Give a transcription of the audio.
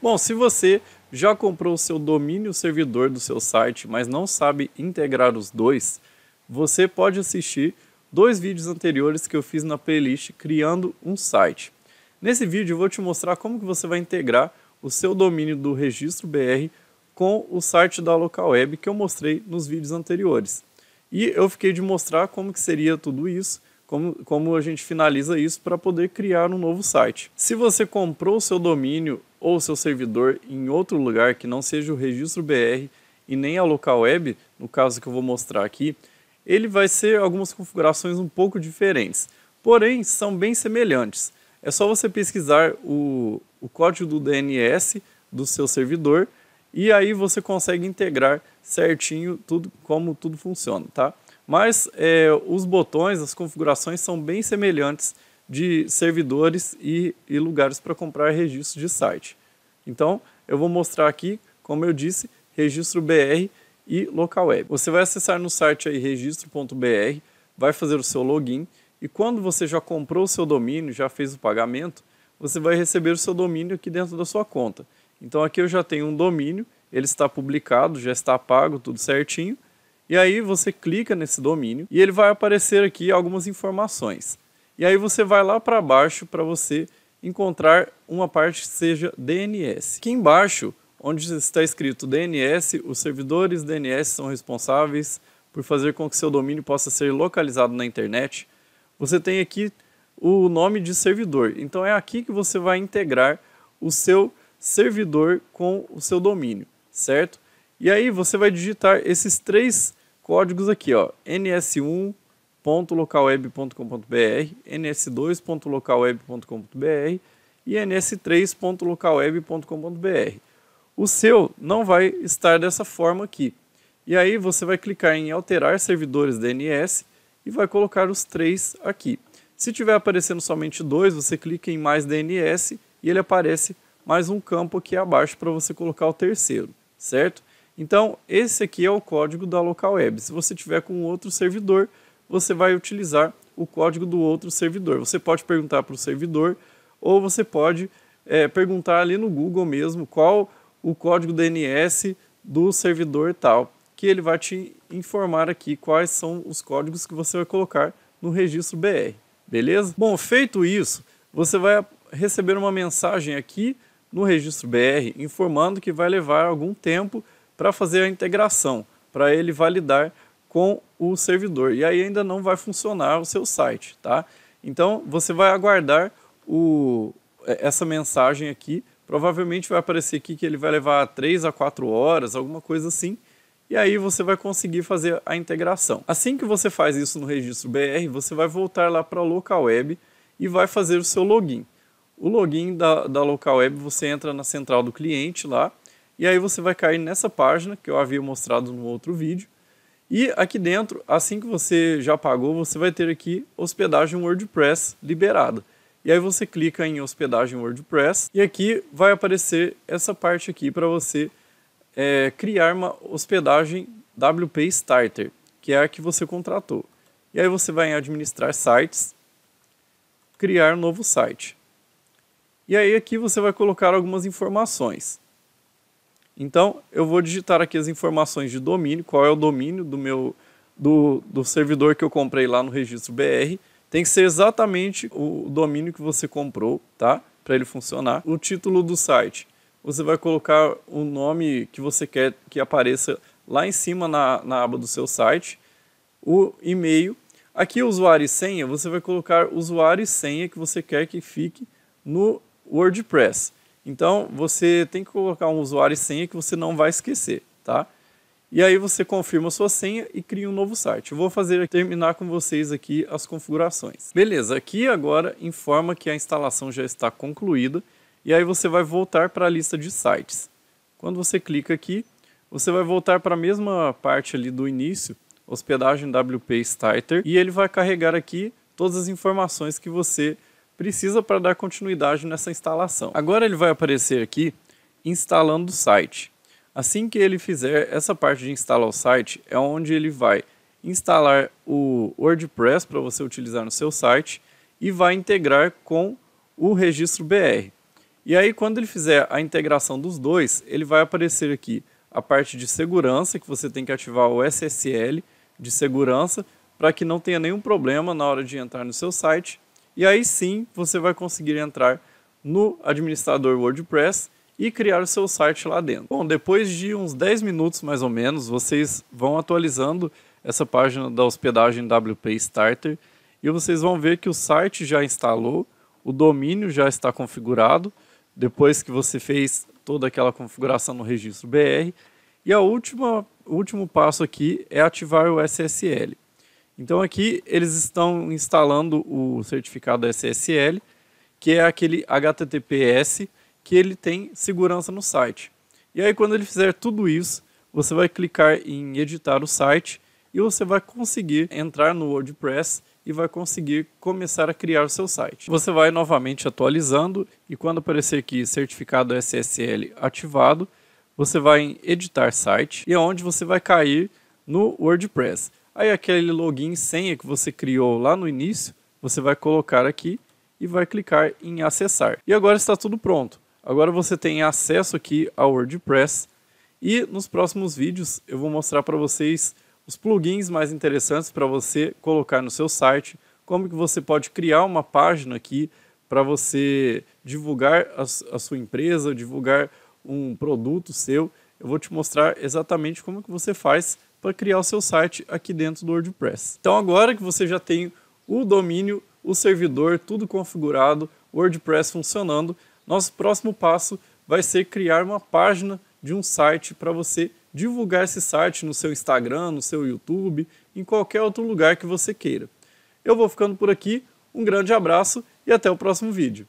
Bom, se você já comprou o seu domínio servidor do seu site, mas não sabe integrar os dois, você pode assistir dois vídeos anteriores que eu fiz na playlist Criando um Site. Nesse vídeo eu vou te mostrar como que você vai integrar o seu domínio do registro BR com o site da local web que eu mostrei nos vídeos anteriores. E eu fiquei de mostrar como que seria tudo isso como, como a gente finaliza isso para poder criar um novo site. Se você comprou o seu domínio ou seu servidor em outro lugar que não seja o registro BR e nem a local web, no caso que eu vou mostrar aqui, ele vai ser algumas configurações um pouco diferentes, porém são bem semelhantes. É só você pesquisar o, o código do DNS do seu servidor e aí você consegue integrar certinho tudo como tudo funciona, tá? Mas é, os botões, as configurações são bem semelhantes de servidores e, e lugares para comprar registros de site. Então, eu vou mostrar aqui, como eu disse, registro BR e local web. Você vai acessar no site aí registro.br, vai fazer o seu login e quando você já comprou o seu domínio, já fez o pagamento, você vai receber o seu domínio aqui dentro da sua conta. Então aqui eu já tenho um domínio, ele está publicado, já está pago, tudo certinho. E aí você clica nesse domínio e ele vai aparecer aqui algumas informações. E aí você vai lá para baixo para você encontrar uma parte que seja DNS. Aqui embaixo, onde está escrito DNS, os servidores DNS são responsáveis por fazer com que seu domínio possa ser localizado na internet. Você tem aqui o nome de servidor. Então é aqui que você vai integrar o seu servidor com o seu domínio, certo? E aí você vai digitar esses três códigos aqui, ó, ns1.localweb.com.br, ns2.localweb.com.br e ns3.localweb.com.br. O seu não vai estar dessa forma aqui. E aí você vai clicar em alterar servidores DNS e vai colocar os três aqui. Se tiver aparecendo somente dois, você clica em mais DNS e ele aparece mais um campo aqui abaixo para você colocar o terceiro, certo? Então, esse aqui é o código da local web. Se você tiver com outro servidor, você vai utilizar o código do outro servidor. Você pode perguntar para o servidor ou você pode é, perguntar ali no Google mesmo qual o código DNS do servidor tal, que ele vai te informar aqui quais são os códigos que você vai colocar no registro BR, beleza? Bom, feito isso, você vai receber uma mensagem aqui no registro BR informando que vai levar algum tempo para fazer a integração, para ele validar com o servidor. E aí ainda não vai funcionar o seu site, tá? Então você vai aguardar o, é, essa mensagem aqui. Provavelmente vai aparecer aqui que ele vai levar 3 a 4 horas, alguma coisa assim. E aí você vai conseguir fazer a integração. Assim que você faz isso no registro BR, você vai voltar lá para a local web e vai fazer o seu login. O login da, da local web você entra na central do cliente lá e aí você vai cair nessa página que eu havia mostrado no outro vídeo. E aqui dentro, assim que você já pagou, você vai ter aqui hospedagem WordPress liberada. E aí você clica em hospedagem WordPress e aqui vai aparecer essa parte aqui para você é, criar uma hospedagem WP Starter, que é a que você contratou. E aí você vai em administrar sites, criar um novo site. E aí aqui você vai colocar algumas informações. Então, eu vou digitar aqui as informações de domínio, qual é o domínio do meu do, do servidor que eu comprei lá no registro BR. Tem que ser exatamente o domínio que você comprou, tá? Para ele funcionar. O título do site. Você vai colocar o nome que você quer que apareça lá em cima na, na aba do seu site. O e-mail. Aqui, usuário e senha, você vai colocar usuário e senha que você quer que fique no WordPress. Então, você tem que colocar um usuário e senha que você não vai esquecer, tá? E aí você confirma sua senha e cria um novo site. Eu vou fazer terminar com vocês aqui as configurações. Beleza, aqui agora informa que a instalação já está concluída e aí você vai voltar para a lista de sites. Quando você clica aqui, você vai voltar para a mesma parte ali do início, hospedagem WP Starter, e ele vai carregar aqui todas as informações que você precisa para dar continuidade nessa instalação. Agora ele vai aparecer aqui instalando o site. Assim que ele fizer essa parte de instalar o site, é onde ele vai instalar o WordPress para você utilizar no seu site e vai integrar com o registro BR. E aí, quando ele fizer a integração dos dois, ele vai aparecer aqui a parte de segurança, que você tem que ativar o SSL de segurança para que não tenha nenhum problema na hora de entrar no seu site e aí sim você vai conseguir entrar no administrador WordPress e criar o seu site lá dentro. Bom, depois de uns 10 minutos mais ou menos, vocês vão atualizando essa página da hospedagem WP Starter e vocês vão ver que o site já instalou, o domínio já está configurado, depois que você fez toda aquela configuração no registro BR. E a última, o último passo aqui é ativar o SSL. Então aqui eles estão instalando o certificado SSL, que é aquele HTTPS que ele tem segurança no site. E aí quando ele fizer tudo isso, você vai clicar em editar o site e você vai conseguir entrar no WordPress e vai conseguir começar a criar o seu site. Você vai novamente atualizando e quando aparecer aqui certificado SSL ativado, você vai em editar site e é onde você vai cair no WordPress. Aí aquele login e senha que você criou lá no início, você vai colocar aqui e vai clicar em acessar. E agora está tudo pronto. Agora você tem acesso aqui ao WordPress e nos próximos vídeos eu vou mostrar para vocês os plugins mais interessantes para você colocar no seu site, como que você pode criar uma página aqui para você divulgar a, sua empresa, divulgar um produto seu. Eu vou te mostrar exatamente como que você faz para criar o seu site aqui dentro do WordPress. Então agora que você já tem o domínio, o servidor, tudo configurado, o WordPress funcionando, nosso próximo passo vai ser criar uma página de um site para você divulgar esse site no seu Instagram, no seu YouTube, em qualquer outro lugar que você queira. Eu vou ficando por aqui, um grande abraço e até o próximo vídeo.